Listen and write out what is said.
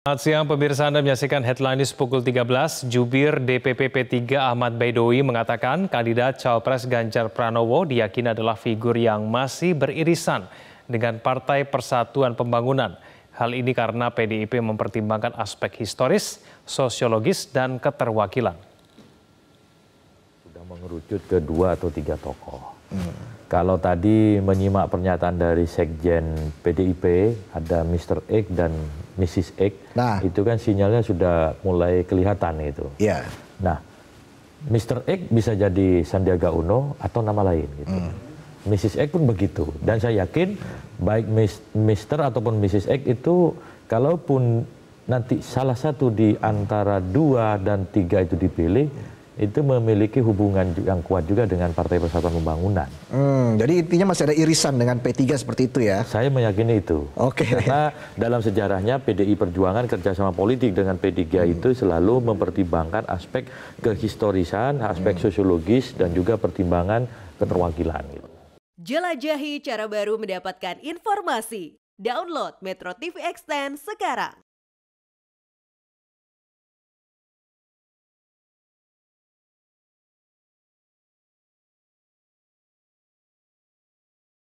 Selamat siang pemirsa Anda menyaksikan headline news pukul 13. Jubir DPP P3 Ahmad Baidowi mengatakan kandidat Cawapres Ganjar Pranowo diyakini adalah figur yang masih beririsan dengan Partai Persatuan Pembangunan. Hal ini karena PDIP mempertimbangkan aspek historis, sosiologis, dan keterwakilan. Sudah mengerucut ke dua atau tiga tokoh. Hmm. Kalau tadi menyimak pernyataan dari Sekjen PDIP, ada Mr. X dan Mrs. X, nah. itu kan sinyalnya sudah mulai kelihatan itu. Iya. Yeah. Nah, Mr. X bisa jadi Sandiaga Uno atau nama lain gitu. Mm. Mrs. X pun begitu. Dan saya yakin baik Mr. ataupun Mrs. X itu kalaupun nanti salah satu di antara dua dan tiga itu dipilih, itu memiliki hubungan yang kuat juga dengan Partai Persatuan Pembangunan. Hmm, jadi intinya masih ada irisan dengan P3 seperti itu ya? Saya meyakini itu. Oke. Okay. Karena dalam sejarahnya PDI Perjuangan kerjasama politik dengan P3 hmm. itu selalu mempertimbangkan aspek kehistorisan, aspek hmm. sosiologis, dan juga pertimbangan keterwakilan. Gitu. Jelajahi cara baru mendapatkan informasi. Download Metro TV Extend sekarang.